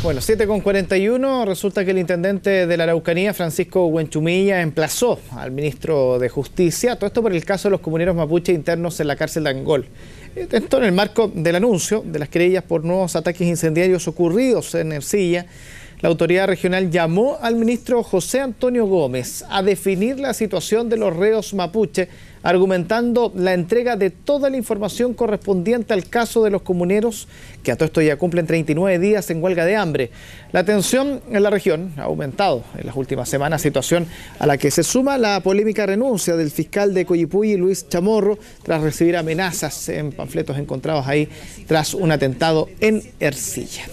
Bueno, 7 con 41, resulta que el intendente de la Araucanía, Francisco Huenchumilla, emplazó al ministro de Justicia, todo esto por el caso de los comuneros mapuche internos en la cárcel de Angol. Esto en el marco del anuncio de las querellas por nuevos ataques incendiarios ocurridos en Ercilla la autoridad regional llamó al ministro José Antonio Gómez a definir la situación de los reos mapuche, argumentando la entrega de toda la información correspondiente al caso de los comuneros, que a todo esto ya cumplen 39 días en huelga de hambre. La tensión en la región ha aumentado en las últimas semanas, situación a la que se suma la polémica renuncia del fiscal de Coyipuy Luis Chamorro, tras recibir amenazas en panfletos encontrados ahí tras un atentado en Ercilla.